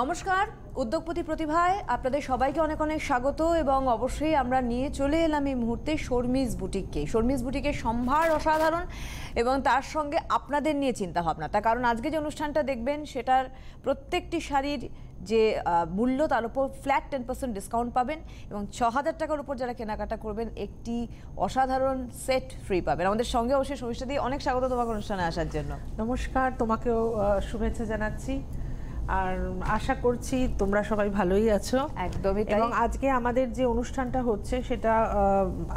নমস্কার উদ্যোগপতি প্রতিভায় আপনাদের সবাইকে অনেক অনেক স্বাগত এবং অবশ্যই আমরা নিয়ে চলে এলাম এই মুহূর্তে শর্মিজ বুটিককে শর্মিজ বুটিকের সম্ভার অসাধারণ এবং তার সঙ্গে আপনাদের নিয়ে চিন্তা ভাবনা তার কারণ আজকে যে অনুষ্ঠানটা দেখবেন সেটার প্রত্যেকটি শাড়ির যে মূল্য তার উপর ফ্ল্যাট টেন পার্সেন্ট ডিসকাউন্ট পাবেন এবং ছ হাজার টাকার উপর যারা কেনাকাটা করবেন একটি অসাধারণ সেট ফ্রি পাবেন আমাদের সঙ্গে অবশ্যই শর্মিষ্ঠা দিয়ে অনেক স্বাগত তোমাকে অনুষ্ঠানে আসার জন্য নমস্কার তোমাকেও শুভেচ্ছা জানাচ্ছি আর আশা করছি তোমরা সবাই ভালোই আছো একদমই এবং আজকে আমাদের যে অনুষ্ঠানটা হচ্ছে সেটা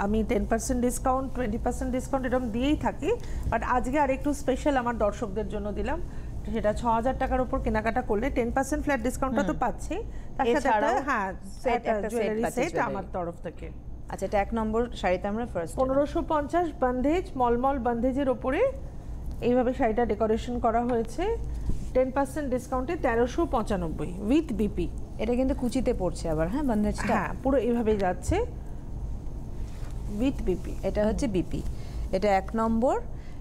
আমি ten percent discount twenty percent discount এরকম দিয়েই থাকি বাট আজকে আর একটু স্পেশাল আমার দর্শকদের জন্য দিলাম সেটা ছ হাজার টাকার উপর কেনাকাটা করলে টেন পার্সেন্ট ফ্ল্যাট ডিসকাউন্টটা তো পাচ্ছি তার সাথে হ্যাঁ জুয়েলারি সেট আমার তরফ থেকে আচ্ছা এটা এক নম্বর শাড়িতে আমরা ফার্স্ট পনেরোশো পঞ্চাশ বান্ধেজ মলমল বান্ধেজের ওপরে এইভাবে শাড়িটা ডেকোরেশন করা হয়েছে টেন পার্সেন্ট ডিসকাউন্টে তেরোশো পঁচানব্বই উইথ বিপি এটা কিন্তু কুচিতে পড়ছে আবার হ্যাঁ বন্ধেজটা হ্যাঁ পুরো এভাবেই যাচ্ছে উইথ বিপি এটা হচ্ছে বিপি এটা এক নম্বর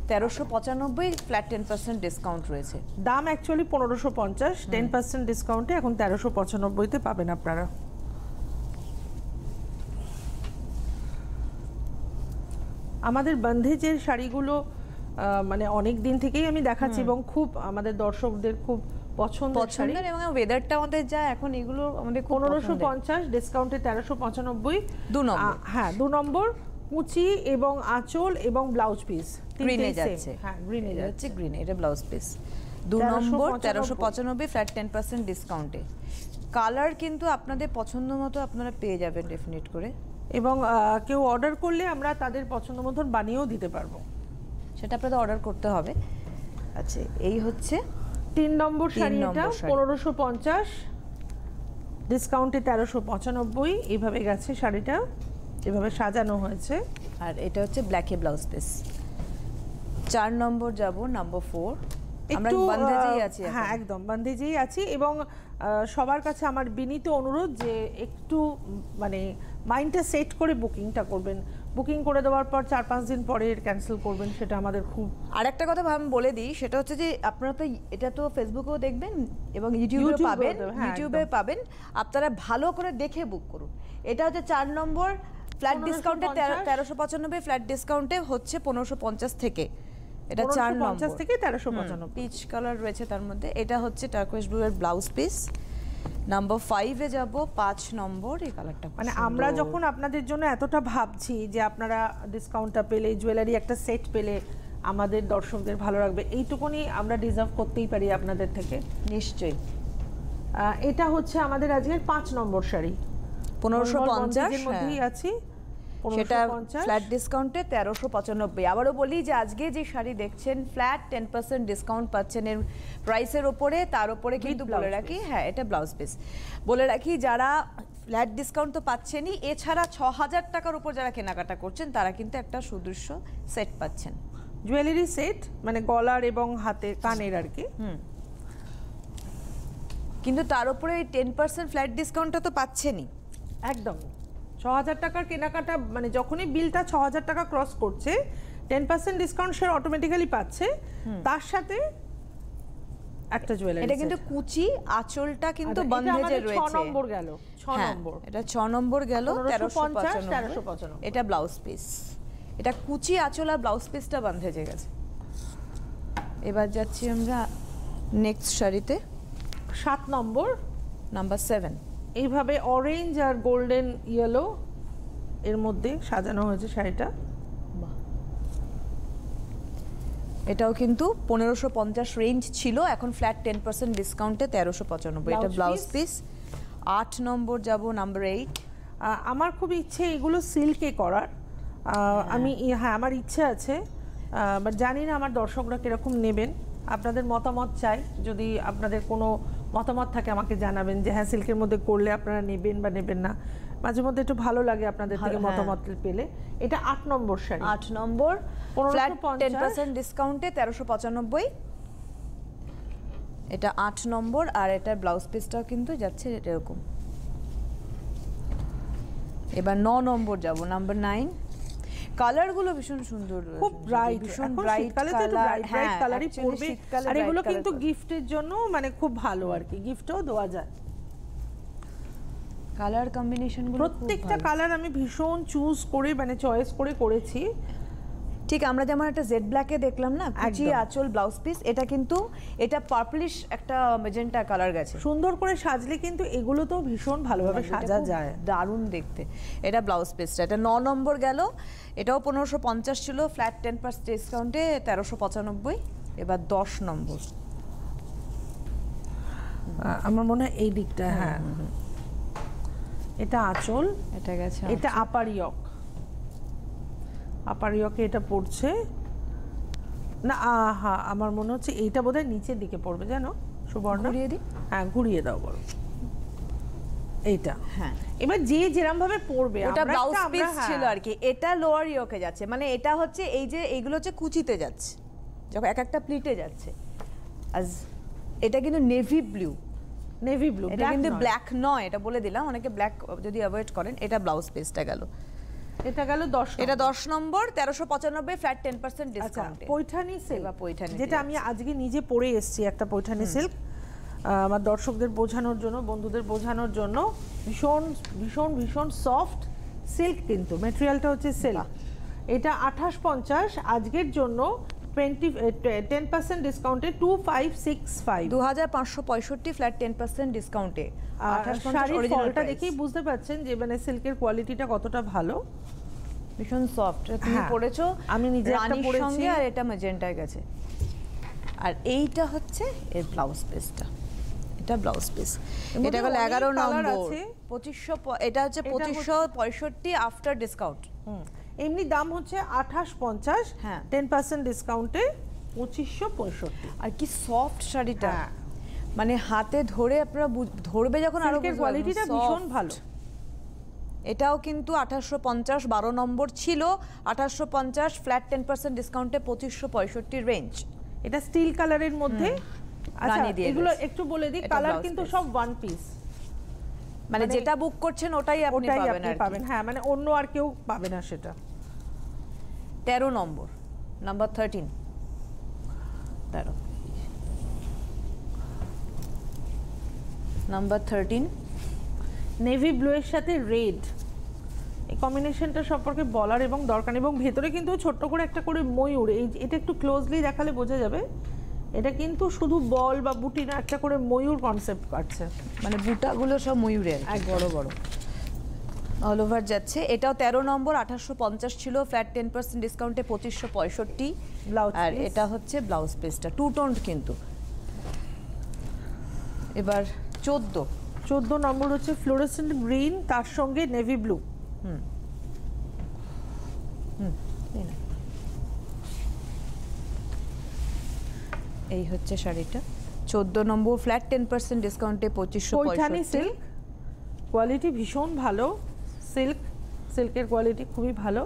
তেরোশো পঁচানব্বই ফ্ল্যাট টেন পার্সেন্ট ডিসকাউন্ট রয়েছে দাম অ্যাকচুয়ালি পনেরোশো পঞ্চাশ টেন পার্সেন্ট ডিসকাউন্টে এখন তেরোশো পঁচানব্বইতে পাবেন আপনারা আমাদের বন্ধেজের শাড়িগুলো মানে অনেক দিন থেকেই আমি দেখাচ্ছি এবং খুব আমাদের দর্শকদের খুব পছন্দ পছন্দের এবং ওয়েদারটা আমাদের যা এখন এগুলো আমাদের পনেরোশো পঞ্চাশ ডিসকাউন্টে তেরোশো পঁচানব্বই দু নম্বর হ্যাঁ দু নম্বর কুচি এবং আঁচল এবং ব্লাউজ পিস গ্রিনে যাচ্ছে হ্যাঁ গ্রিনে যাচ্ছে গ্রিনে এটা ব্লাউজ পিস দু নম্বর তেরোশো পঁচানব্বই ফ্ল্যাট টেন পার্সেন্ট ডিসকাউন্টে কালার কিন্তু আপনাদের পছন্দ মতো আপনারা পেয়ে যাবেন ডেফিনেট করে এবং কেউ অর্ডার করলে আমরা তাদের পছন্দ মতন বানিয়েও দিতে পারবো সেটা আপনাদের অর্ডার করতে হবে আচ্ছা এই হচ্ছে তিন নম্বর শাড়ি এটা পনেরোশো পঞ্চাশ ডিসকাউন্টে তেরোশো পঁচানব্বই এইভাবে গেছে শাড়িটা এভাবে সাজানো হয়েছে আর এটা হচ্ছে ব্ল্যাকে ব্লাউজ পিস চার নম্বর যাব নম্বর ফোর হ্যাঁ একদম বান্ধেজেই আছি এবং সবার কাছে আমার বিনীত অনুরোধ যে একটু মানে মাইন্ডটা সেট করে বুকিংটা করবেন বুকিং করে দেওয়ার পর চার পাঁচ দিন পরে ক্যান্সেল করবেন সেটা আমাদের খুব আর একটা কথা আমি বলে দিই সেটা হচ্ছে যে আপনারা তো এটা তো ফেসবুকেও দেখবেন এবং ইউটিউবে পাবেন ইউটিউবে হ্যাঁ, পাবেন আপনারা ভালো করে দেখে বুক করুন এটা হচ্ছে চার নম্বর ফ্ল্যাট ডিসকাউন্টে তেরোশো পঁচানব্বই ফ্ল্যাট ডিসকাউন্টে হচ্ছে পনেরোশো পঞ্চাশ থেকে এটা চার পঞ্চাশ থেকে তেরোশো পঁচানব্বই পিচ কালার রয়েছে তার মধ্যে এটা হচ্ছে টার্কোয়েস ব্লু এর ব্লাউজ পিস নাম্বার ফাইভে যাব পাঁচ নম্বর এই কালারটা মানে আমরা যখন আপনাদের জন্য এতটা ভাবছি যে আপনারা ডিসকাউন্টটা পেলে জুয়েলারি একটা সেট পেলে আমাদের দর্শকদের ভালো রাখবে এইটুকুনি আমরা ডিজার্ভ করতেই পারি আপনাদের থেকে নিশ্চয়ই এটা হচ্ছে আমাদের আজকের পাঁচ নম্বর শাড়ি পনেরোশো পঞ্চাশের মধ্যেই হ্যাঁ। আছি সেটা ফ্ল্যাট ডিসকাউন্টে তেরোশো পঁচানব্বই আবারও বলি যে আজকে যে শাড়ি দেখছেন ফ্ল্যাট টেন পার্সেন্ট ডিসকাউন্ট পাচ্ছেন এর প্রাইসের ওপরে তার উপরে কিন্তু বলে রাখি হ্যাঁ এটা ব্লাউজ পিস বলে রাখি যারা ফ্ল্যাট ডিসকাউন্ট তো পাচ্ছেনই এছাড়া ছ হাজার টাকার উপর যারা কেনাকাটা করছেন তারা কিন্তু একটা সুদৃশ্য সেট পাচ্ছেন জুয়েলারি সেট মানে গলার এবং হাতে কানের আর কি কিন্তু তার উপরে এই টেন পার্সেন্ট ফ্ল্যাট ডিসকাউন্টটা তো পাচ্ছেনই একদম ছ হাজার টাকার কেনাকাটা মানে যখনই বিলটা ছ হাজার টাকা ক্রস করছে টেন পার্সেন্ট ডিসকাউন্ট সে অটোমেটিক্যালি পাচ্ছে তার সাথে একটা জুয়েলারি এটা কিন্তু কুচি আঁচলটা কিন্তু আচ্ছা, বন্ধেজে রয়েছে 6 নম্বর গেল 6 হ্যাঁ, নম্বর এটা 6 নম্বর গেল 1350 1395 এটা ব্লাউজ পিস এটা কুচি আঁচল আর ব্লাউজ পিসটা বন্ধেজে গেছে এবার যাচ্ছি আমরা নেক্সট শাড়িতে 7 নম্বর নাম্বার 7 এইভাবে অরেঞ্জ আর গোল্ডেন ইয়েলো এর মধ্যে সাজানো হয়েছে শাড়িটা এটাও কিন্তু পনেরোশো পঞ্চাশ রেঞ্জ ছিল এখন ফ্ল্যাট টেন পার্সেন্ট ডিসকাউন্টে তেরোশো পঁচানব্বই এটা ব্লাউজ পিস আট নম্বর যাব নাম্বার এইট আমার খুব ইচ্ছে এগুলো সিল্কে করার হ্যাঁ। আমি হ্যাঁ আমার ইচ্ছে আছে বাট জানি না আমার দর্শকরা কীরকম নেবেন আপনাদের মতামত চাই যদি আপনাদের কোনো মতামত থাকে আমাকে জানাবেন যে হ্যাঁ সিল্কের মধ্যে করলে আপনারা নেবেন বা নেবেন না মাঝে মধ্যে একটু ভালো লাগে আপনাদের থেকে হ্যাঁ। মতামত পেলে এটা আট নম্বর শাড়ি আট নম্বর টেন পার্সেন্ট ডিসকাউন্টে তেরোশো পঁচানব্বই এটা আট নম্বর আর এটার ব্লাউজ পিসটাও কিন্তু যাচ্ছে এরকম এবার ন নম্বর যাব নাম্বার নাইন কালার গুলো ভীষণ সুন্দর খুব ব্রাইট ভীষণ ব্রাইট কালার তো ব্রাইট ব্রাইট কালারই পড়বে আর এগুলো কিন্তু গিফটের জন্য মানে খুব ভালো আর কি গিফটও দেওয়া যায় কালার কম্বিনেশন প্রত্যেকটা কালার আমি ভীষণ চুজ করে মানে চয়েস করে করেছি ঠিক আমরা যেমন একটা জেড ব্ল্যাকে দেখলাম না কুচি আঁচল ব্লাউজ পিস এটা কিন্তু এটা পার্পলিশ একটা মেজেন্টা কালার গেছে সুন্দর করে সাজলে কিন্তু এগুলো তো ভীষণ ভালোভাবে সাজা যায় দারুণ দেখতে এটা ব্লাউজ পিসটা এটা ন নম্বর গেল এটাও পনেরোশো পঞ্চাশ ছিল ফ্ল্যাট টেন পার্সেন্ট ডিসকাউন্টে তেরোশো পঁচানব্বই এবার দশ নম্বর আমার মনে হয় এই দিকটা হ্যাঁ এটা আঁচল এটা গেছে এটা আপার ইয়ক আপারিয়কে এটা পড়ছে না আহা আমার মনে হচ্ছে এইটা বোধহয় নিচের দিকে পড়বে জানো সুবর্ণ ঘুরিয়ে দিই হ্যাঁ ঘুরিয়ে দাও বলো এইটা হ্যাঁ এবার যে যেরকম ভাবে পড়বে ওটা ব্লাউজ হ্যাঁ। পিস ছিল আর কি এটা লোয়ার ইয়কে যাচ্ছে মানে এটা হচ্ছে এই যে এইগুলো হচ্ছে কুচিতে যাচ্ছে যখন এক একটা প্লিটে যাচ্ছে আজ এটা কিন্তু নেভি ব্লু নেভি ব্লু এটা কিন্তু ব্ল্যাক নয় এটা বলে দিলাম অনেকে ব্ল্যাক যদি অ্যাভয়েড করেন এটা ব্লাউজ পিসটা গেল এটা গেল 10 এটা 10 নম্বর 1395 ফ্ল্যাট 10% ডিসকাউন্ট পৈঠানি সিল্ক বা পৈঠানি যেটা আমি আজকে নিজে পরে এসেছি একটা পৈঠানি সিল্ক আমার দর্শকদের বোঝানোর জন্য বন্ধুদের বোঝানোর জন্য ভীষণ ভীষণ ভীষণ সফট সিল্ক কিন্তু মেটেরিয়ালটা হচ্ছে সেলা এটা আঠাশ পঞ্চাশ আজকের জন্য টোয়েন্টি টেন পার্সেন্ট ডিসকাউন্টে টু ফাইভ সিক্স ফাইভ পাঁচশো পঁয়ষট্টি ফ্ল্যাট টেন পার্সেন্ট ডিসকাউন্টে সিল্কের কোয়ালিটিটা কতটা ভালো ভীষণ সফট তুমি হ্যাঁ, পরেছো আমি নিজে একটা পরেছি আর এটা ম্যাজেন্টায় গেছে আর এইটা হচ্ছে এর ব্লাউজ পিসটা এটা ব্লাউজ পিস এটা গেল এগারো নম্বর আছে পঁচিশশো এটা হচ্ছে পঁচিশশো পঁয়ষট্টি আফটার ডিসকাউন্ট হুম এমনি দাম হচ্ছে আঠাশ পঞ্চাশ হ্যাঁ টেন পার্সেন্ট ডিসকাউন্টে পঁচিশশো পঁয়ষট্টি আর কি সফট শাড়িটা হ্যাঁ। মানে হাতে ধরে আপনারা ধরবে যখন আর কোয়ালিটিটা ভীষণ ভালো এটাও কিন্তু আঠাশশো পঞ্চাশ বারো নম্বর ছিল আঠাশশো পঞ্চাশ ফ্ল্যাট টেন পার্সেন্ট ডিসকাউন্টে পঁচিশশো পঁয়ষট্টি রেঞ্জ এটা স্টিল কালারের মধ্যে আচ্ছা এগুলো একটু বলে দিই কালার কিন্তু সব ওয়ান পিস মানে, মানে যেটা বুক করছেন ওটাই আপনি পাবেন আর পাবেন হ্যাঁ মানে অন্য আর কেউ পাবে না সেটা তেরো নম্বর নাম্বার থার্টিন তেরো নাম্বার থার্টিন নেভি ব্লুয়ের সাথে রেড এই কম্বিনেশনটা সম্পর্কে বলার এবং দরকার এবং ভেতরে কিন্তু ছোট্ট করে একটা করে ময়ূর এই এটা একটু ক্লোজলি দেখালে বোঝা যাবে এটা কিন্তু শুধু বল বা বুটি না একটা করে ময়ূর কনসেপ্ট কাটছে মানে বুটাগুলো সব ময়ূরের এক বড় বড় অল ওভার যাচ্ছে এটাও তেরো নম্বর আঠাশশো পঞ্চাশ ছিল ফ্ল্যাট টেন পার্সেন্ট ডিসকাউন্টে পঁচিশশো পঁয়ষট্টি ব্লাউজ আর এটা হচ্ছে ব্লাউজ পিসটা টু টোন্ড কিন্তু এবার চোদ্দো চোদ্দো নম্বর হচ্ছে ফ্লোরেসেন্ট গ্রিন তার সঙ্গে নেভি ব্লু হুম এই হচ্ছে শাড়িটা 14 নম্বর ফ্ল্যাট 10% পার্সেন্ট ডিসকাউন্টে পঁচিশশো পঁয়ঠানি সিল্ক কোয়ালিটি ভীষণ ভালো সিল্ক সিল্কের কোয়ালিটি খুবই ভালো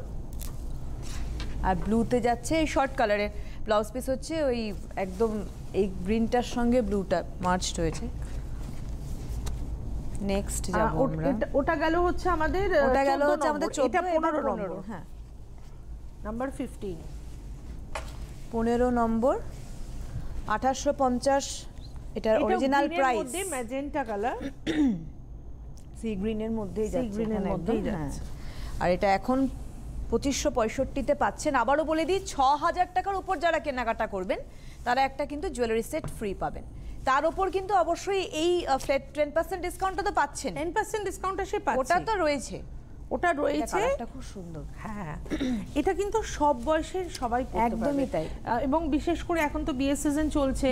আর ব্লুতে যাচ্ছে এই শর্ট কালারে ব্লাউজ পিস হচ্ছে ওই একদম এই গ্রিনটার সঙ্গে ব্লুটা মার্চড হয়েছে নেক্সট যাব আমরা ওটা গেল হচ্ছে আমাদের ওটা গেল হচ্ছে আমাদের 14 এটা 15 নম্বর হ্যাঁ নাম্বার 15 পনেরো নম্বর আঠাশশো পঞ্চাশ এটার original price magenta colour sea গ্রিনের মধ্যেই সি গ্রিনের মধ্যেই যাচ্ছে হ্যাঁ। আর এটা এখন পঁচিশশো তে পাচ্ছেন আবারও বলে দিই ছ হাজার টাকার উপর যারা কেনাকাটা করবেন তারা একটা কিন্তু জুয়েলারি সেট ফ্রি পাবেন তার উপর কিন্তু অবশ্যই এই ফ্ল্যাট টেন পার্সেন্ট ডিসকাউন্টটা তো পাচ্ছেন টেন পার্সেন্ট ডিসকাউন্টটা সে ওটা তো রয়েছে ওটা রয়েছে খুব সুন্দর হ্যাঁ এটা কিন্তু সব বয়সের সবাই একদমই তাই এবং বিশেষ করে এখন তো বিয়ে সিজন চলছে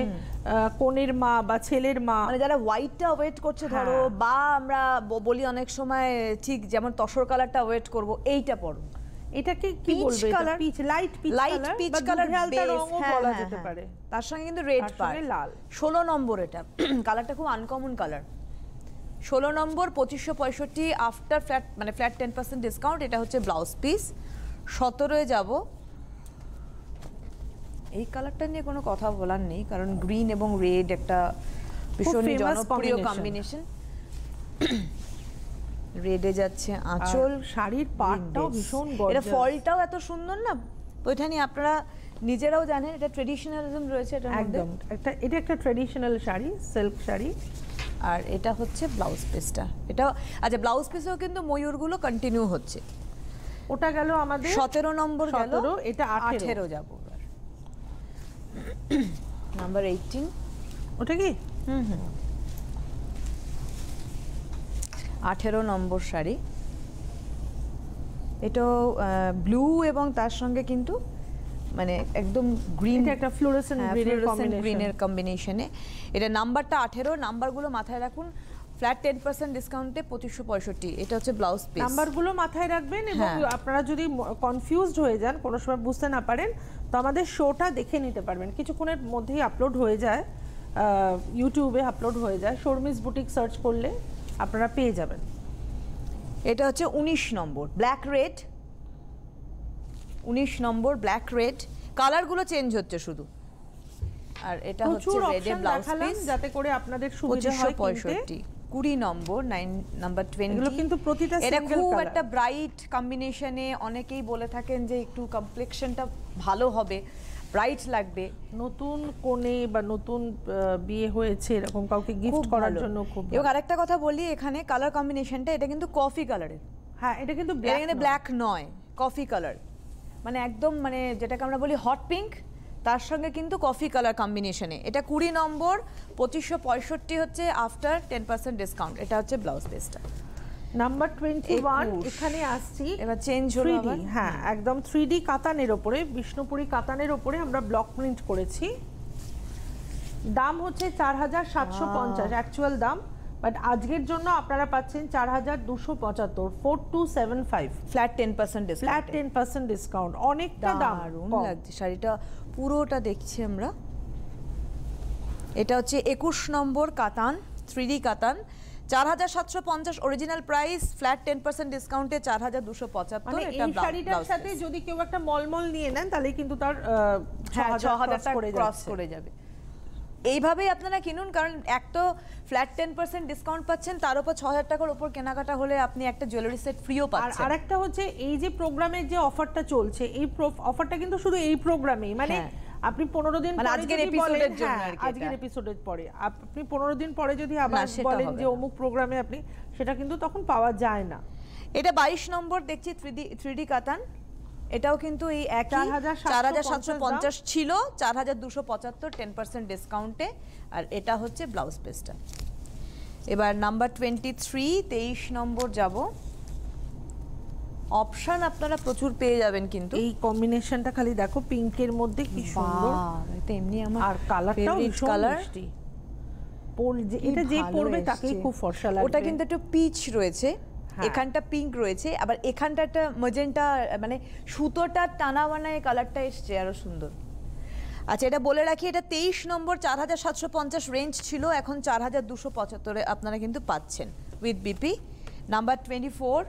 কনের মা বা ছেলের মা মানে যারা হোয়াইটটা ওয়েট করছে ধরো হ্যাঁ। বা আমরা বলি অনেক সময় ঠিক যেমন তসর কালারটা ওয়েট করব এইটা পরো এটাকে কি বলবে colour peach light peach light peach colour রঙও হ্যাঁ, বলা হ্যাঁ, যেতে পারে তার সঙ্গে কিন্তু রেড পার লাল 16 নম্বর এটা কালারটা খুব আনকমন কালার ষোলো নম্বর পঁচিশশো পঁয়ষট্টি আফটার ফ্ল্যাট মানে ফ্ল্যাট টেন পার্সেন্ট ডিসকাউন্ট এটা হচ্ছে ব্লাউজ পিস সতেরোয় যাব এই কালারটা নিয়ে কোনো কথা বলার নেই কারণ গ্রিন এবং রেড একটা ভীষণ জনপ্রিয় কম্বিনেশন রেডে যাচ্ছে আঁচল শাড়ির পাটটাও ভীষণ এটা ফলটাও এত সুন্দর না ওইটা নিয়ে আপনারা নিজেরাও জানেন এটা ট্রেডিশনালিজম রয়েছে এটা একদম একটা এটা একটা ট্রেডিশনাল শাড়ি সিল্ক শাড়ি আর এটা হচ্ছে ব্লাউজ পিসটা এটা আচ্ছা ব্লাউজ পিসেও কিন্তু ময়ূরগুলো কন্টিনিউ হচ্ছে ওটা গেল আমাদের সতেরো নম্বর গেল এটা আঠেরো যাব নাম্বার এইটিন ওটা কি হুম হুম আঠেরো নম্বর শাড়ি এটাও ব্লু এবং তার সঙ্গে কিন্তু মানে একদম গ্রিন একটা ফ্লোরোসেন্ট গ্রিনের কম্বিনেশনে এটা নাম্বারটা আঠেরো নাম্বারগুলো মাথায় রাখুন ফ্ল্যাট টেন পার্সেন্ট ডিসকাউন্টে পঁচিশশো পঁয়ষট্টি এটা হচ্ছে ব্লাউজ পিস নাম্বারগুলো মাথায় রাখবেন এবং হ্যাঁ। আপনারা যদি কনফিউজড হয়ে যান কোনো সময় বুঝতে না পারেন তো আমাদের শোটা দেখে নিতে পারবেন কিছুক্ষণের মধ্যেই আপলোড হয়ে যায় ইউটিউবে আপলোড হয়ে যায় শর্মিস বুটিক সার্চ করলে আপনারা পেয়ে যাবেন এটা হচ্ছে উনিশ নম্বর ব্ল্যাক রেড উনিশ নম্বর ব্ল্যাক রেড কালারগুলো চেঞ্জ হচ্ছে শুধু আর এটা হচ্ছে রেড এর ব্লাউজ পিস যাতে করে আপনাদের সুবিধা হয় কিনতে 20 নম্বর 9 নাম্বার 20 এগুলো কিন্তু প্রতিটা এটা খুব একটা ব্রাইট কম্বিনেশনে অনেকেই বলে থাকেন যে একটু কমপ্লেকশনটা ভালো হবে ব্রাইট লাগবে নতুন কোণে বা নতুন বিয়ে হয়েছে এরকম কাউকে গিফট করার জন্য খুব এবং আরেকটা কথা বলি এখানে কালার কম্বিনেশনটা এটা কিন্তু কফি কালারের হ্যাঁ এটা কিন্তু ব্ল্যাক নয় কফি কালার মানে একদম মানে যেটাকে আমরা বলি হট পিঙ্ক তার সঙ্গে কিন্তু কফি কালার কম্বিনেশনে এটা কুড়ি নম্বর পঁচিশশো পঁয়ষট্টি হচ্ছে আফটার টেন পার্সেন্ট ডিসকাউন্ট এটা হচ্ছে ব্লাউজ পেসটা নাম্বার টোয়েন্টি ওয়ান এখানে আসছি এবার চেঞ্জ হলো হ্যাঁ একদম থ্রি ডি কাতানের ওপরে বিষ্ণুপুরী কাতানের ওপরে আমরা ব্লক প্রিন্ট করেছি দাম হচ্ছে চার হাজার সাতশো পঞ্চাশ অ্যাকচুয়াল দাম বাট আজকের জন্য আপনারা পাচ্ছেন চার হাজার দুশো পঁচাত্তর four two seven five flat ten percent flat ten percent discount অনেকটা দাম লাগছে শাড়িটা পুরোটা দেখছি আমরা এটা হচ্ছে একুশ নম্বর কাতান থ্রিডি কাতান চার হাজার সাতশো পঞ্চাশ original price flat ten percent ডিসকাউন্টে চার হাজার দুশো পঁচাত্তর মানে এই শাড়িটার সাথে যদি কেউ একটা মলমল নিয়ে নেন তাহলে কিন্তু তার হ্যাঁ, ছ হাজার করে যাবে এইভাবেই আপনারা কিনুন কারণ এক তো ফ্ল্যাট টেন পার্সেন্ট ডিসকাউন্ট পাচ্ছেন তার উপর ছ হাজার টাকার উপর কেনাকাটা হলে আপনি একটা জুয়েলারি সেট ফ্রিও পাচ্ছেন আর একটা হচ্ছে এই যে প্রোগ্রামের যে অফারটা চলছে এই অফারটা কিন্তু শুধু এই প্রোগ্রামেই মানে হ্যাঁ। আপনি পনেরো দিন মানে আজকের এপিসোডের জন্য হ্যাঁ, আজকের এপিসোডের পরে আপনি পনেরো দিন পরে যদি আবার বলেন যে অমুক প্রোগ্রামে আপনি সেটা কিন্তু তখন পাওয়া যায় না এটা বাইশ নম্বর দেখছি থ্রি ডি কাতান এটাও কিন্তু এই এক চার হাজার সাতশো পঞ্চাশ ছিল চার হাজার দুশো পঁচাত্তর টেন পার্সেন্ট ডিসকাউন্টে আর এটা হচ্ছে ব্লাউজ পেসটা এবার নাম্বার টোয়েন্টি থ্রি তেইশ নম্বর যাব অপশন আপনারা প্রচুর পেয়ে যাবেন কিন্তু এই কম্বিনেশনটা খালি দেখো পিঙ্কের মধ্যে কি সুন্দর এটা এমনি আমার আর কালার এটা যে পরবে তাকেই খুব ফর্সা লাগবে ওটা কিন্তু একটু পিচ রয়েছে হ্যাঁ। এখানটা পিঙ্ক রয়েছে আবার এখানটা একটা মজেন্টা মানে সুতোটা টানা বানায় কালারটা এসছে আরও সুন্দর আচ্ছা এটা বলে রাখি এটা তেইশ নম্বর চার হাজার সাতশো পঞ্চাশ রেঞ্জ ছিল এখন চার হাজার দুশো পঁচাত্তরে আপনারা কিন্তু পাচ্ছেন with BP number twenty four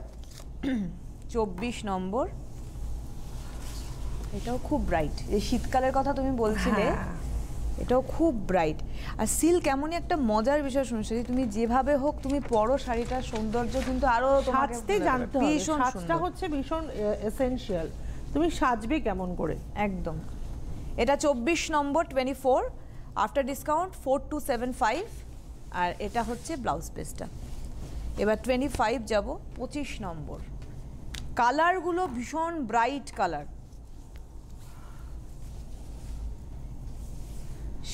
চব্বিশ নম্বর এটাও খুব ব্রাইট এই শীতকালের কথা তুমি বলছিলে হ্যাঁ। এটাও খুব ব্রাইট আর সিল্ক এমনই একটা মজার বিষয় শুনছি তুমি যেভাবে হোক তুমি পরো শাড়িটার সৌন্দর্য কিন্তু আরো সাজতে জানতে হবে সাজটা হচ্ছে ভীষণ এসেনশিয়াল তুমি সাজবে কেমন করে একদম এটা চব্বিশ নম্বর twenty four after discount four two seven five আর এটা হচ্ছে ব্লাউজ পেসটা এবার টোয়েন্টি ফাইভ যাবো পঁচিশ নম্বর কালারগুলো ভীষণ ব্রাইট কালার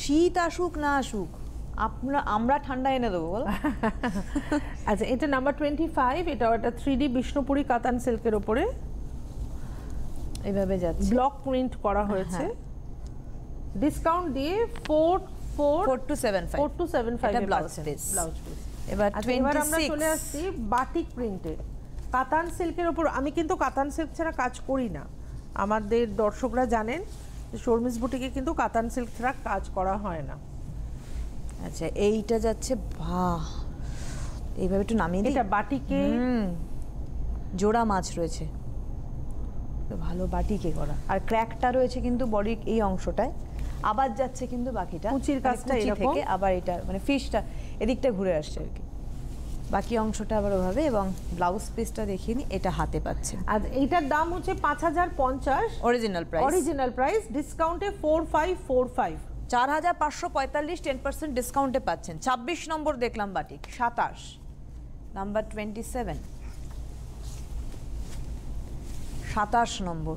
শীত আসুক না আসুক আমরা আমরা ঠান্ডা এনে দেবো বল আচ্ছা এটা নাম্বার টোয়েন্টি ফাইভ এটা একটা থ্রি ডি বিষ্ণুপুরী কাতান সিল্কের ওপরে এভাবে যাচ্ছে ব্লক প্রিন্ট করা হয়েছে ডিসকাউন্ট হ্যাঁ। দিয়ে four four four two seven five four two seven five blouse piece blouse piece এবার আচ্ছা, এবার আমরা চলে আসছি বাটিক প্রিন্টে কাতান সিল্কের ওপর আমি কিন্তু কাতান সিল্ক ছাড়া কাজ করি না আমাদের দর্শকরা জানেন শর্মিস বুটিকে কিন্তু কাতান সিল্ক ছাড়া কাজ করা হয় না আচ্ছা এইটা যাচ্ছে বা এইভাবে একটু নামিয়ে এটা বাটিকে জোড়া মাছ রয়েছে ভালো বাটিকে করা আর ক্র্যাকটা রয়েছে কিন্তু বডির এই অংশটায় আবার যাচ্ছে কিন্তু বাকিটা কুচির মানে কাজটা থেকে আবার এটা মানে ফিশটা এদিকটা ঘুরে আসছে আর কি বাকি অংশটা আবার ওভাবে এবং ব্লাউজ পিসটা দেখিয়ে এটা হাতে পাচ্ছেন আর এইটার দাম হচ্ছে পাঁচ হাজার পঞ্চাশ অরিজিনাল প্রাইস অরিজিনাল প্রাইস ডিসকাউন্টে ফোর ফাইভ ফোর ফাইভ চার হাজার পাঁচশো পঁয়তাল্লিশ টেন পার্সেন্ট ডিসকাউন্টে পাচ্ছেন ছাব্বিশ নম্বর দেখলাম বাটিক সাতাশ নাম্বার টোয়েন্টি সেভেন সাতাশ নম্বর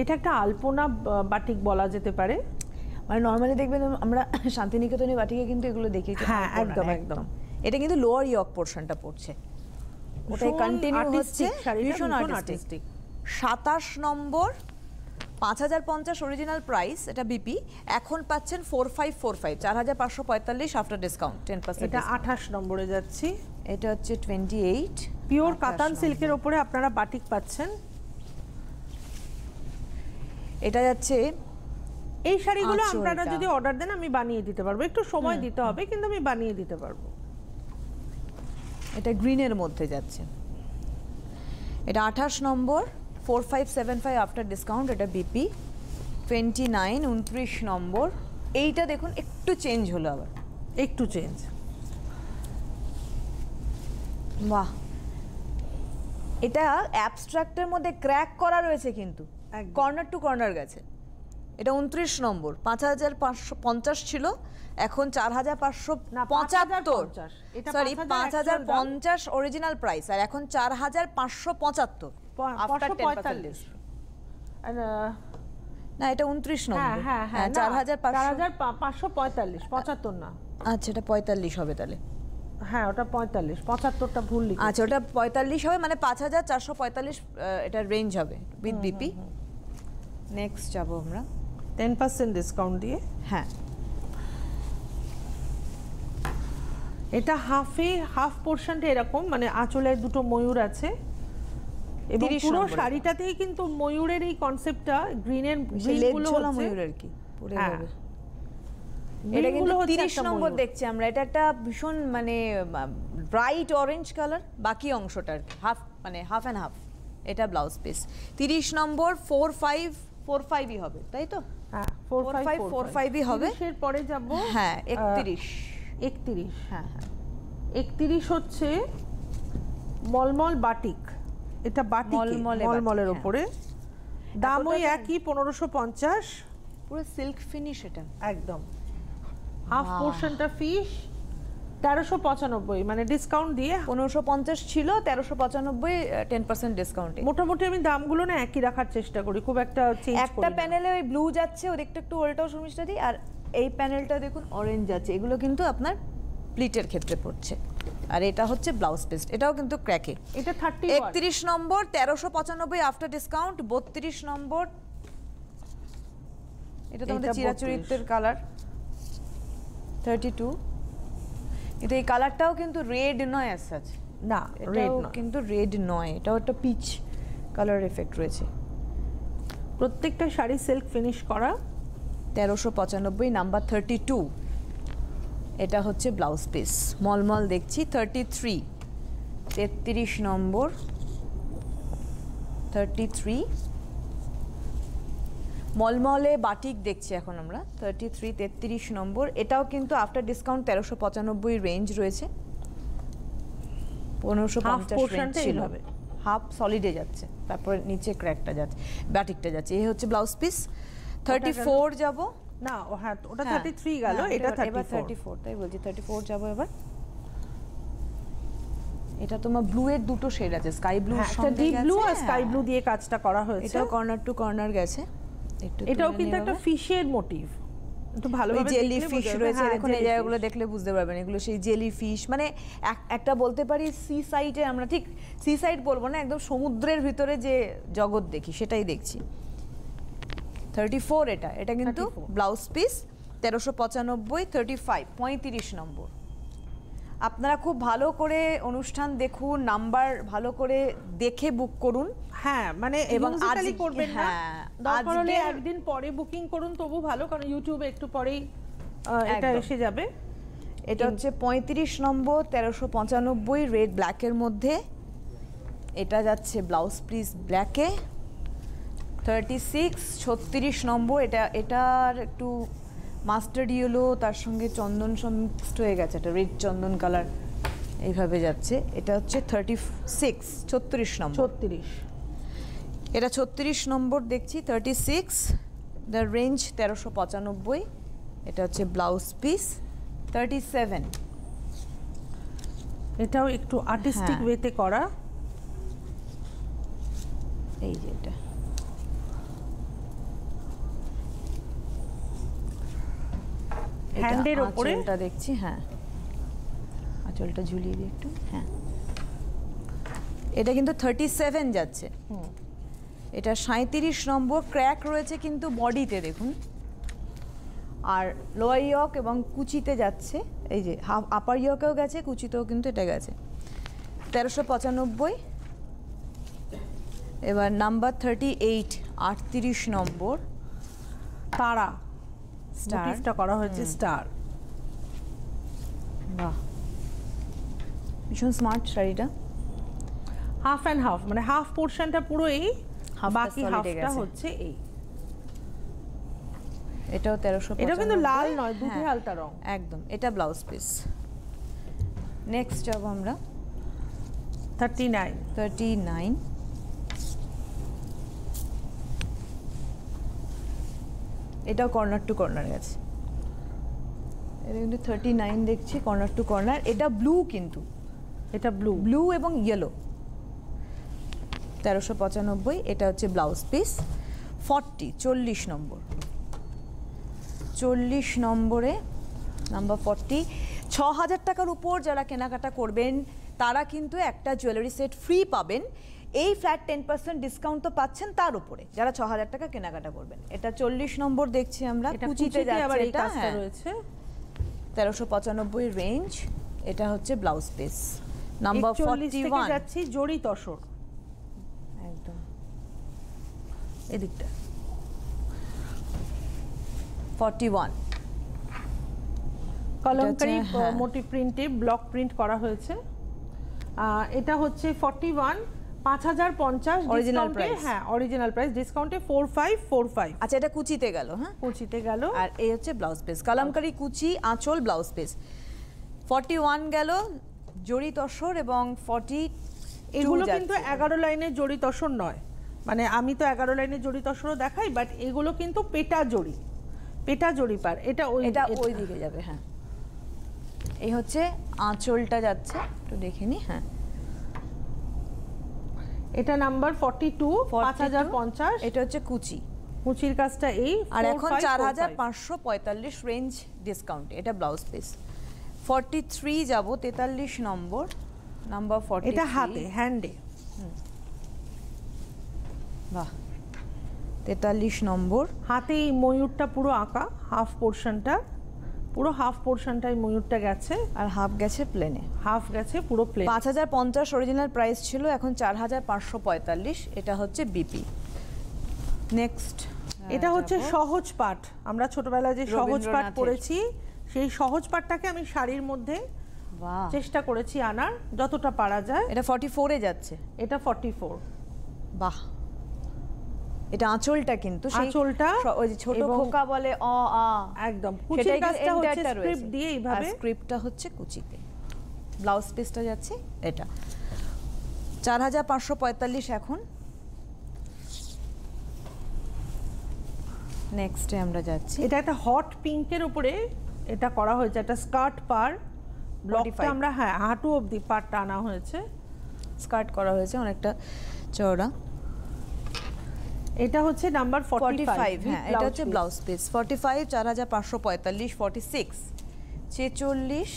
এটা একটা আলপনা বাটিক বলা যেতে পারে মানে নর্মালি দেখবেন আমরা শান্তিনিকেতনে বাটিকে কিন্তু এগুলো দেখি হ্যাঁ একদম একদম এটা কিন্তু লোয়ার ইয়ক পোর্শনটা পড়ছে ওটাই কন্টিনিউ হচ্ছে ভীষণ আর্টিস্টিক সাতাশ নম্বর পাঁচ হাজার পঞ্চাশ অরিজিনাল প্রাইস এটা বিপি এখন পাচ্ছেন ফোর ফাইভ ফোর ফাইভ চার হাজার পাঁচশো আফটার ডিসকাউন্ট টেন পার্সেন্ট এটা আঠাশ নম্বরে যাচ্ছি এটা হচ্ছে টোয়েন্টি এইট পিওর কাতান সিল্কের ওপরে আপনারা বাটিক পাচ্ছেন এটা যাচ্ছে এই শাড়িগুলো আপনারা যদি অর্ডার দেন আমি বানিয়ে দিতে পারবো একটু সময় দিতে হবে কিন্তু আমি বানিয়ে দিতে পারবো এটা গ্রিনের মধ্যে যাচ্ছে এটা আঠাশ নম্বর four five seven five after discount এটা বিপি টোয়েন্টি নাইন উনত্রিশ নম্বর এইটা দেখুন একটু চেঞ্জ হলো আবার একটু চেঞ্জ বাহ এটা অ্যাবস্ট্রাক্টের মধ্যে ক্র্যাক করা রয়েছে কিন্তু কর্নার টু কর্নার গেছে এটা উনত্রিশ নম্বর পাঁচ হাজার পাঁচশো পঞ্চাশ ছিল এখন চার হাজার পাঁচশো পঁচাত্তর সরি পাঁচ হাজার পঞ্চাশ অরিজিনাল প্রাইস আর এখন চার হাজার পাঁচশো পঁচাত্তর পঁয়তাল্লিশ না এটা উনত্রিশ হ্যাঁ, নম্বর হ্যাঁ হ্যাঁ, হ্যাঁ চার হাজার পাঁচশো পঁয়তাল্লিশ পঁচাত্তর না আচ্ছা এটা পঁয়তাল্লিশ হবে তাহলে হ্যাঁ ওটা পঁয়তাল্লিশ পঁচাত্তরটা ভুল আচ্ছা ওটা পঁয়তাল্লিশ হবে মানে পাঁচ হাজার চারশো পঁয়তাল্লিশ এটা রেঞ্জ হবে উইথ বিপি নেক্সট যাবো আমরা টেন পার্সেন্ট ডিসকাউন্ট দিয়ে হ্যাঁ এটা হাফে হাফ পোর্শনটা এরকম মানে আঁচলের দুটো ময়ূর আছে এবং পুরো শাড়িটাতেই কিন্তু ময়ূরের এই কনসেপ্টটা গ্রিনের গ্রিনগুলো ময়ূর আর কি পুরো হ্যাঁ। এটা কিন্তু তিরিশ নম্বর দেখছি আমরা এটা একটা ভীষণ মানে ব্রাইট অরেঞ্জ কালার বাকি অংশটা আর কি হাফ মানে হাফ অ্যান্ড হাফ এটা ব্লাউজ পিস তিরিশ নম্বর ফোর ফাইভ ফোর হবে তাই তো হ্যাঁ ফোর ফাইভ হবে এর পরে যাব হ্যাঁ একত্রিশ একত্রিশ হ্যাঁ হ্যাঁ হচ্ছে মলমল বাটিক এটা বাটিক মলমলের হ্যাঁ। ওপরে দাম ওই একই পনেরোশো পঞ্চাশ পুরো সিল্ক ফিনিশ এটা একদম হাফ পোর্শনটা ফিশ তেরোশো পঁচানব্বই মানে ডিসকাউন্ট দিয়ে পনেরোশো পঞ্চাশ ছিল তেরোশো পঁচানব্বই টেন পার্সেন্ট ডিসকাউন্টে মোটামুটি আমি দামগুলো না একই রাখার চেষ্টা করি খুব একটা একটা প্যানেলে ওই ব্লু যাচ্ছে ওদিকটা একটু ওল্টাও শর্মিষ্ঠা দিই আর এই প্যানেলটা দেখুন অরেঞ্জ যাচ্ছে এগুলো কিন্তু আপনার প্লিটের ক্ষেত্রে পড়ছে আর এটা হচ্ছে ব্লাউজ পিস এটাও কিন্তু ক্র্যাকে এটা থার্টি একত্রিশ নম্বর তেরোশো পঁচানব্বই আফটার ডিসকাউন্ট বত্রিশ নম্বর এটা তোমাদের চিরাচরিতের কালার থার্টি টু কিন্তু এই কালারটাও কিন্তু রেড নয় অ্যাজ সাচ না রেড কিন্তু রেড নয় এটাও একটা পিচ কালার এফেক্ট রয়েছে প্রত্যেকটা শাড়ি সিল্ক ফিনিশ করা তেরোশো পঁচানব্বই নাম্বার থার্টি টু এটা হচ্ছে ব্লাউজ পিস মলমল দেখছি থার্টি থ্রি তেত্রিশ নম্বর থার্টি থ্রি মলমলে বাটিক দেখছি এখন আমরা থার্টি থ্রি তেত্রিশ নম্বর এটাও কিন্তু আফটার ডিসকাউন্ট তেরোশো পঁচানব্বই রেঞ্জ রয়েছে পনেরোশো পঞ্চাশ ছিল হবে হাফ সলিডে যাচ্ছে তারপরে নিচে ক্র্যাকটা যাচ্ছে ব্যাটিকটা যাচ্ছে এ হচ্ছে ব্লাউজ পিস থার্টি ফোর যাবো না হ্যাঁ ওটা থার্টি হ্যাঁ। থ্রি গেল হ্যাঁ, এটা এবার থার্টি ফোর তাই বলছি থার্টি ফোর যাবো এবার এটা তোমার ব্লু এর দুটো শেড আছে স্কাই ব্লু ডিপ ব্লু আর স্কাই ব্লু দিয়ে কাজটা করা হয়েছে এটা কর্নার টু কর্নার গেছে এটাও কিন্তু একটা ফিশের মোটিভ জেলি ফিশ রয়েছে দেখুন হ্যাঁ, এই জায়গাগুলো দেখলে বুঝতে পারবেন এগুলো সেই জেলি ফিশ মানে একটা বলতে পারি সি সাইডে আমরা ঠিক সি সাইড বলবো না একদম সমুদ্রের ভিতরে যে জগৎ দেখি সেটাই দেখছি থার্টি ফোর এটা এটা কিন্তু ব্লাউজ পিস তেরোশো পঁচানব্বই থার্টি ফাইভ পঁয়ত্রিশ নম্বর আপনারা খুব ভালো করে অনুষ্ঠান দেখুন নাম্বার ভালো করে দেখে বুক করুন হ্যাঁ মানে এবং আজকে করবেন না হ্যাঁ, দরকার একদিন পরে বুকিং করুন তবু ভালো কারণ ইউটিউবে একটু পরেই এটা এসে যাবে এটা হচ্ছে পঁয়ত্রিশ নম্বর তেরোশো পঁচানব্বই রেড ব্ল্যাকের মধ্যে এটা যাচ্ছে ব্লাউজ পিস ব্ল্যাকে থার্টি সিক্স ছত্রিশ নম্বর এটা এটার একটু মাস্টার ইয়েলো তার সঙ্গে চন্দন মিক্সড হয়ে গেছে একটা রেড চন্দন কালার এইভাবে যাচ্ছে এটা হচ্ছে থার্টি সিক্স ছত্রিশ নম্বর ছত্রিশ এটা ছত্রিশ নম্বর দেখছি থার্টি সিক্স দ্য রেঞ্জ তেরোশো পঁচানব্বই এটা হচ্ছে ব্লাউজ পিস থার্টি সেভেন এটাও একটু আর্টিস্টিক হ্যাঁ। ওয়েতে করা এই যেটা হ্যান্ডের ওপরে এটা দেখছি হ্যাঁ আঁচলটা ঝুলিয়ে দিই একটু হ্যাঁ এটা কিন্তু থার্টি সেভেন যাচ্ছে এটা 37 নম্বর ক্র্যাক রয়েছে কিন্তু বডিতে দেখুন আর লোয়ার ইয়ক এবং কুচিতে যাচ্ছে এই যে হাফ আপার ইয়কেও গেছে কুচিতেও কিন্তু এটা গেছে তেরোশো পঁচানব্বই এবার নাম্বার থার্টি এইট আটত্রিশ নম্বর তারা মোটিভটা করা হয়েছে স্টার বাহ ভীষণ স্মার্ট শাড়িটা হাফ অ্যান্ড হাফ মানে হাফ পোর্শনটা পুরো এই বাকি হাফটা হচ্ছে এই এটাও তেরোশো এটা কিন্তু লাল নয় দুধে হ্যাঁ, হালতা রং একদম এটা ব্লাউজ পিস নেক্সট যাব আমরা থার্টি নাইন থার্টি নাইন এটাও কর্নার টু কর্নার গেছে এটা কিন্তু থার্টি নাইন দেখছি কর্নার টু কর্নার এটা ব্লু কিন্তু এটা ব্লু ব্লু এবং ইয়েলো তেরোশো পঁচানব্বই এটা হচ্ছে ব্লাউজ পিস ফর্টি চল্লিশ নম্বর চল্লিশ নম্বরে নাম্বার ফর্টি ছ হাজার টাকার উপর যারা কেনাকাটা করবেন তারা কিন্তু একটা জুয়েলারি সেট ফ্রি পাবেন এই ফ্ল্যাট টেন পার্সেন্ট ডিসকাউন্ট তো পাচ্ছেন তার উপরে যারা ছ হাজার টাকা কেনাকাটা করবেন এটা চল্লিশ নম্বর দেখছি আমরা কুচিতে যাচ্ছে এটা হ্যাঁ। রয়েছে তেরোশো পঁচানব্বই রেঞ্জ এটা হচ্ছে blouse piece number forty one যাচ্ছি জড়ি তসর একদম এদিকটা ফর্টি ওয়ান কলমকারি মোটি প্রিন্টে ব্লক প্রিন্ট করা হয়েছে এটা হচ্ছে ফর্টি ওয়ান পাঁচ হাজার পঞ্চাশ অরিজিনাল প্রাইস হ্যাঁ অরিজিনাল প্রাইস ডিসকাউন্টে ফোর ফাইভ ফোর ফাইভ আচ্ছা এটা কুচিতে গেল হ্যাঁ কুচিতে গেল আর এই হচ্ছে ব্লাউজ কুচি আঁচল ব্লাউজ ওয়ান গেল এবং ফর্টি এগুলো কিন্তু এগারো লাইনের নয় মানে আমি তো এগারো লাইনের জড়ি তসরও দেখাই বাট এগুলো কিন্তু পেটা জড়ি পেটা জড়ি পার এটা ওই ওই দিকে যাবে হ্যাঁ এই হচ্ছে আঁচলটা যাচ্ছে একটু দেখে হ্যাঁ এটা নাম্বার 42 5050 এটা হচ্ছে কুচি কুচির কাজটা এই আর এখন 4545 রেঞ্জ ডিসকাউন্ট এটা ব্লাউজ পিস 43 যাব 43 নম্বর নাম্বার 43 এটা হাতে হ্যান্ডে বাহ তেতাল্লিশ নম্বর হাতে এই ময়ূরটা পুরো আঁকা হাফ পোরশনটা পুরো হাফ পোর্শনটাই ময়ূরটা গেছে আর হাফ গেছে প্লেনে হাফ গেছে পুরো প্লেন পাঁচ হাজার পঞ্চাশ অরিজিনাল প্রাইস ছিল এখন চার হাজার পাঁচশো পঁয়তাল্লিশ এটা হচ্ছে বিপি নেক্সট হ্যাঁ, এটা হচ্ছে সহজ পাঠ আমরা ছোটবেলায় যে সহজ পাঠ পড়েছি সেই সহজ পাঠটাকে আমি শাড়ির মধ্যে চেষ্টা করেছি আনার যতটা পারা যায় এটা ফর্টি ফোরে যাচ্ছে এটা ফর্টি ফোর বাহ এটা আঁচলটা কিন্তু সেই আঁচলটা ওই ছোট খোকা বলে অ আ একদম কুচির কাজটা হচ্ছে স্ক্রিপ্ট দিয়ে এইভাবে স্ক্রিপ্টটা হচ্ছে কুচিতে ব্লাউজ পিসটা যাচ্ছে এটা 4545 হাজার পাঁচশো পঁয়তাল্লিশ এখন নেক্সটে আমরা যাচ্ছি এটা একটা হট পিঙ্কের উপরে এটা করা হয়েছে একটা স্কার্ট পার ব্লকটা আমরা হ্যাঁ হাঁটু অবধি পার টানা হয়েছে স্কার্ট করা হয়েছে অনেকটা চওড়া এটা হচ্ছে নাম্বার 45 হ্যাঁ, হ্যাঁ এটা হচ্ছে ব্লাউজ পিস 45 4545 46 46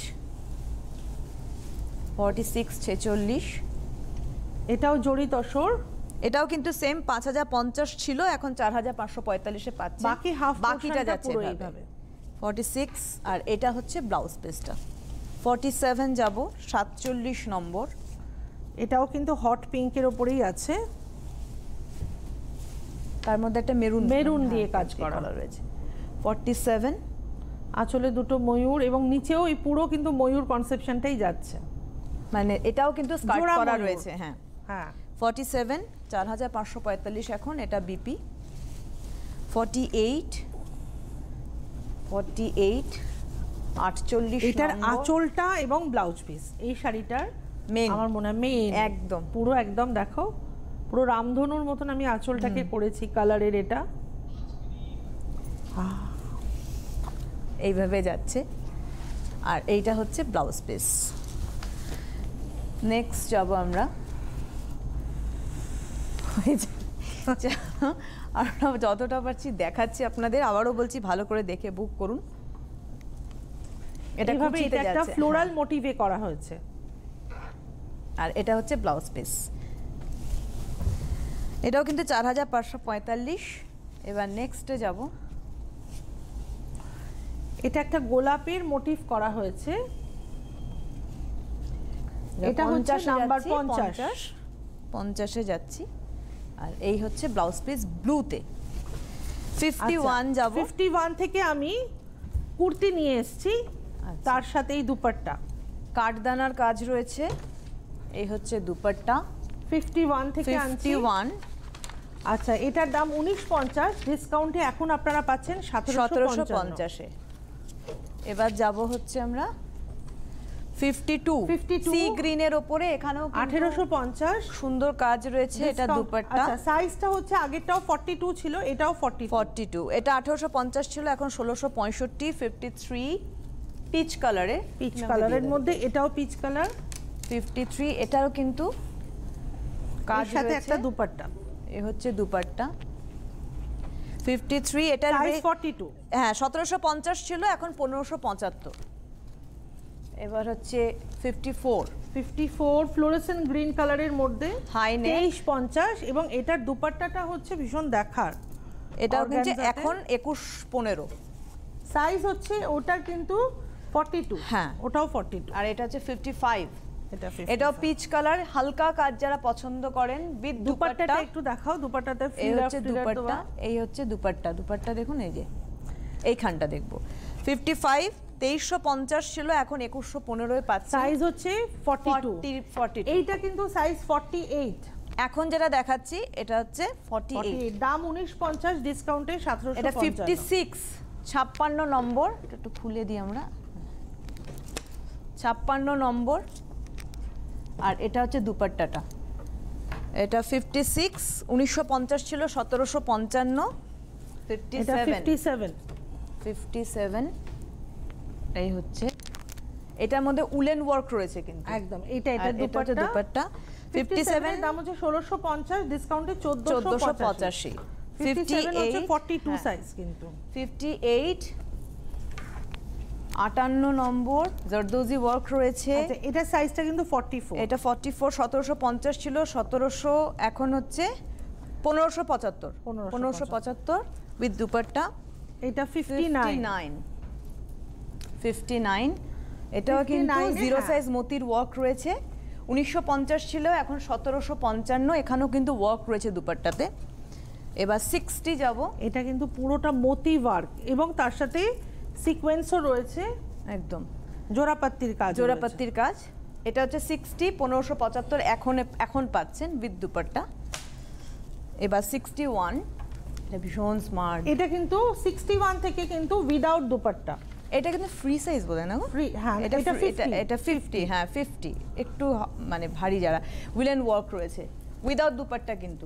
46 46 এটাও জড়ি তসর এটাও কিন্তু সেম 5050 ছিল এখন 4545 এ পাচ্ছে বাকি হাফ বাকিটা যাচ্ছে এইভাবে 46 আর এটা হচ্ছে ব্লাউজ পিসটা 47 যাব 47 নম্বর এটাও কিন্তু হট পিঙ্কের উপরেই আছে তার মধ্যে একটা মেরুন মেরুন হ্যাঁ, দিয়ে হ্যাঁ, কাজ করা রয়েছে ফর্টি সেভেন আঁচলে দুটো ময়ূর এবং নিচেও এই পুরো কিন্তু ময়ূর কনসেপশনটাই যাচ্ছে মানে এটাও কিন্তু স্কার্ট করা রয়েছে হ্যাঁ হ্যাঁ ফর্টি সেভেন চার হাজার পাঁচশো পঁয়তাল্লিশ এখন এটা BP forty eight forty eight আটচল্লিশ এটার আঁচলটা এবং ব্লাউজ পিস এই শাড়িটার মেন আমার মনে হয় মেন একদম পুরো একদম দেখো পুরো রামধনুর মতন আমি আঁচলটাকে করেছি কালারের এটা এইভাবে যাচ্ছে আর এইটা হচ্ছে ব্লাউজ পিস নেক্সট যাব আমরা আমরা যতটা পারছি দেখাচ্ছি আপনাদের আবারও বলছি ভালো করে দেখে বুক করুন এটা এটা একটা ফ্লোরাল মোটিভে হ্যাঁ। করা হয়েছে আর এটা হচ্ছে ব্লাউজ পিস এটাও কিন্তু চার হাজার পাঁচশো পঁয়তাল্লিশ এবার নেক্সটে যাব এটা একটা গোলাপের মোটিভ করা হয়েছে এটা হচ্ছে নাম্বার পঞ্চাশ পঞ্চাশে যাচ্ছি আর এই হচ্ছে ব্লাউজ পিস ব্লুতে ফিফটি ওয়ান যাবো ফিফটি ওয়ান থেকে আমি কুর্তি নিয়ে এসছি আচ্ছা। তার সাথে এই দুপাট্টা কাঠদানার কাজ রয়েছে এই হচ্ছে দুপাট্টা ফিফটি ওয়ান থেকে ফিফটি ওয়ান আচ্ছা এটার দাম উনিশ পঞ্চাশ ডিসকাউন্টে এখন আপনারা পাচ্ছেন সতেরোশো পঞ্চাশে এবার যাব হচ্ছে আমরা ফিফটি টু ফিফটি গ্রিনের ওপরে এখানেও আঠেরোশো পঞ্চাশ সুন্দর কাজ রয়েছে এটা দুপাট্টা সাইজটা আচ্ছা, হচ্ছে আগেরটাও টু ছিল এটাও ফর্টি ফর্টি টু এটা আঠেরোশো পঞ্চাশ ছিল এখন ষোলোশো পঁয়ষট্টি ফিফটি থ্রি পিচ কালারে পিচ কালারের মধ্যে এটাও পিচ কালার ফিফটি থ্রি কিন্তু সাথে একটা দুপাট্টা এ হচ্ছে দুপাট্টা 53 এটা সাইজ 42 হ্যাঁ 1750 ছিল এখন 1575 এবার হচ্ছে 54 54 ফ্লোরেসেন্ট গ্রিন কালারের মধ্যে হাই নেক 50 এবং এটার দুপাট্টাটা হচ্ছে ভীষণ দেখার এটা হচ্ছে এখন 21 15 সাইজ হচ্ছে ওটার কিন্তু 42 হ্যাঁ ওটাও 42 আর এটা হচ্ছে 55 এটা পিচ কালার হালকা কাজ যারা পছন্দ করেন উইথ দুপাট্টাটা একটু দেখাও দুপাট্টাতে এই হচ্ছে দুপাট্টা এই হচ্ছে দুপাট্টা দুপাট্টা দেখুন এই যে এইখানটা দেখবো ফিফটি ফাইভ তেইশশো পঞ্চাশ ছিল এখন একুশশো পনেরোয় পাচ্ছি সাইজ হচ্ছে ফর্টি এইটা কিন্তু সাইজ ফর্টি এইট এখন যেটা দেখাচ্ছি এটা হচ্ছে ফর্টি এইট দাম উনিশ পঞ্চাশ ডিসকাউন্টে সতেরোশো এটা ফিফটি সিক্স ছাপ্পান্ন নম্বর এটা একটু খুলে দিই আমরা ছাপ্পান্ন নম্বর আর এটা হচ্ছে দুপাট্টাটা এটা ফিফটি সিক্স উনিশশো পঞ্চাশ ছিল সতেরোশো পঞ্চান্ন এই হচ্ছে এটার মধ্যে উলেন ওয়ার্ক রয়েছে কিন্তু একদম এটা এটা দুপাট্টা দুপাট্টা ফিফটি সেভেন দাম হচ্ছে ষোলোশো পঞ্চাশ ডিসকাউন্টে চোদ্দোশো পঁচাশি fifty eight forty two size কিন্তু ফিফটি এইট 58 নম্বর জরদোজি ওয়ার্ক রয়েছে আচ্ছা এটা সাইজটা কিন্তু 44 এটা 44 1750 ছিল 1700 এখন হচ্ছে 1575 1575 উইথ দুপাট্টা এটা 59 59 ফিফটি নাইন কিন্তু জিরো সাইজ মতির ওয়ার্ক রয়েছে 1950 ছিল এখন 1755 এখানেও কিন্তু ওয়ার্ক রয়েছে দুপাট্টাতে এবার 60 যাব এটা কিন্তু পুরোটা মতি ওয়ার্ক এবং তার সাথে সিকোয়েন্সও রয়েছে একদম জোড়াপাত্তির কাজ জোড়াপাত্তির কাজ এটা হচ্ছে সিক্সটি পনেরোশো পঁচাত্তর এখন এখন পাচ্ছেন উইথ দুপারটা এবার সিক্সটি ওয়ান এটা ভীষণ স্মার্ট এটা কিন্তু সিক্সটি ওয়ান থেকে কিন্তু উইদাউট দুপারটা এটা কিন্তু ফ্রি সাইজ বলে না ফ্রি হ্যাঁ এটা এটা ফিফটি হ্যাঁ ফিফটি একটু মানে ভারী যারা উইল অ্যান্ড ওয়ার্ক রয়েছে উইদাউট দুপারটা কিন্তু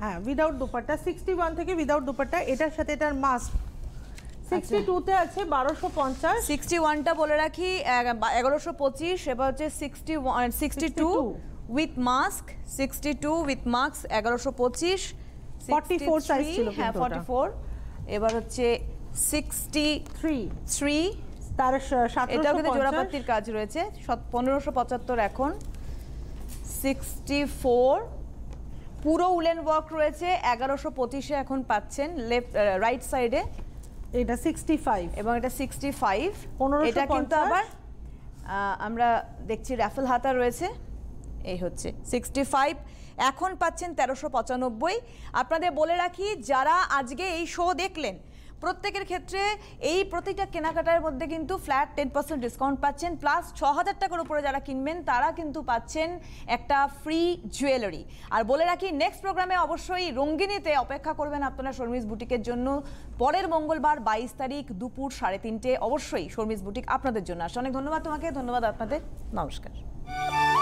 হ্যাঁ উইদাউট দুপারটা সিক্সটি ওয়ান থেকে উইদাউট দুপারটা এটার সাথে এটার মাস্ক 62 তে আছে 1250 61টা বলে রাখি 1125 এবার হচ্ছে 61 62 উইথ মাস্ক 62 উইথ মাস্ক 1125 হ্যাঁ এবার হচ্ছে তার জোড়াপাতির কাজ রয়েছে পনেরোশো পঁচাত্তর এখন সিক্সটি ফোর পুরো উলেন ওয়ার্ক রয়েছে এগারোশো পঁচিশে এখন পাচ্ছেন লেফট রাইট সাইডে এটা 65 এবং এটা 65 এটা কিন্তু আবার আমরা দেখছি র্যাফেল হাতা রয়েছে এই হচ্ছে 65 এখন পাচ্ছেন তেরোশো পঁচানব্বই আপনাদের বলে রাখি যারা আজকে এই শো দেখলেন প্রত্যেকের ক্ষেত্রে এই প্রতিটা কেনাকাটার মধ্যে কিন্তু ফ্ল্যাট টেন পার্সেন্ট ডিসকাউন্ট পাচ্ছেন প্লাস ছ হাজার টাকার উপরে যারা কিনবেন তারা কিন্তু পাচ্ছেন একটা ফ্রি জুয়েলারি আর বলে রাখি নেক্সট প্রোগ্রামে অবশ্যই রঙ্গিনীতে অপেক্ষা করবেন আপনারা শর্মিস বুটিকের জন্য পরের মঙ্গলবার বাইশ তারিখ দুপুর সাড়ে তিনটে অবশ্যই শর্মিস বুটিক আপনাদের জন্য আসে অনেক ধন্যবাদ তোমাকে ধন্যবাদ আপনাদের নমস্কার